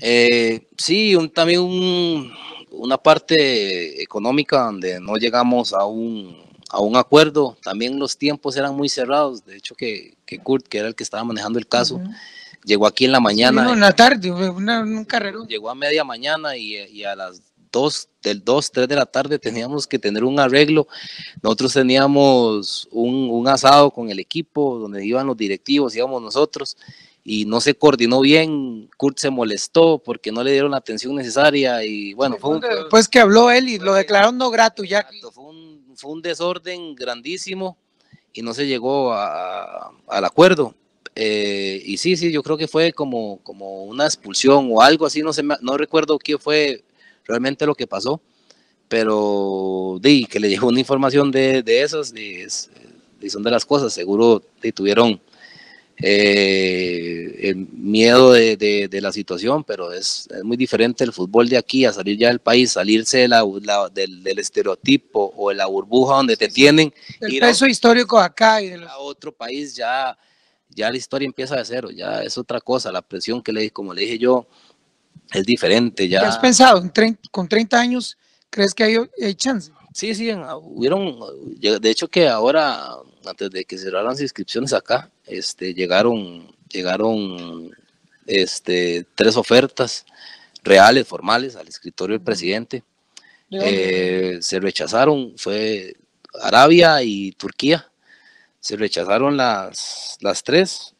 Eh, sí, también una parte económica donde no llegamos a un, acuerdo. También los tiempos eran muy cerrados. De hecho, que, Kurt, que era el que estaba manejando el caso, llegó aquí en la mañana. No, en la tarde, en un carrero. Llegó a media mañana y, a las 2, del 2, 3 de la tarde teníamos que tener un arreglo. Nosotros teníamos un, un asado con el equipo donde iban los directivos, íbamos nosotros y no se coordinó bien, Kurt se molestó porque no le dieron la atención necesaria y bueno, fue un, pues que habló él y lo declararon no grato ya. Fue un, desorden grandísimo y no se llegó al acuerdo. Eh, y sí, sí, yo creo que fue como, como una expulsión o algo así, no, se no recuerdo qué fue realmente lo que pasó, pero di que le llegó una información de, de esas, y, son de las cosas, seguro y tuvieron eh, el miedo de, de, la situación, pero es, es, muy diferente el fútbol de aquí a salir ya del país, salirse de la, del, del, estereotipo o de la burbuja donde te tienen. El peso histórico acá y de otro país ya, ya la historia empieza de cero, ya es otra cosa, la presión que le como le dije yo, es diferente ya. ¿Qué has pensado? con 30 años crees que hay, hay chance? Sí, sí, hubieron, de hecho que ahora, antes de que cerraran las inscripciones acá, este, llegaron, llegaron este, tres ofertas reales, formales, al escritorio del presidente. Eh, se rechazaron, fue Arabia y Turquía. Se rechazaron las, las tres.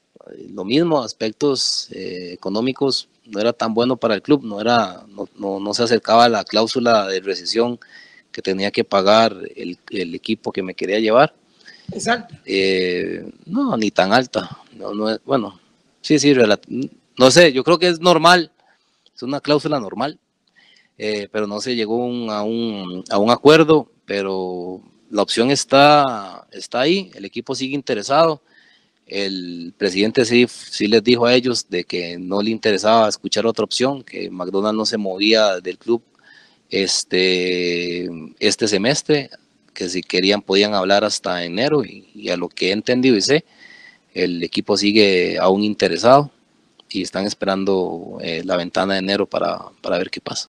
Lo mismo, aspectos eh, económicos no era tan bueno para el club, no, era, no, no, no se acercaba a la cláusula de recesión tenía que pagar el, equipo que me quería llevar. Exacto. Eh, no, ni tan alta. No, no es, bueno, sí, sí, no sé, yo creo que es normal, es una cláusula normal, eh, pero no se llegó a, un, a, un, acuerdo, pero la opción está, está ahí, el equipo sigue interesado. El presidente sí, sí les dijo a ellos de que no le interesaba escuchar otra opción, que McDonald's no se movía del club este, este semestre, que si querían podían hablar hasta enero y, a lo que he entendido y sé, el equipo sigue aún interesado y están esperando eh, la ventana de enero para, para ver qué pasa.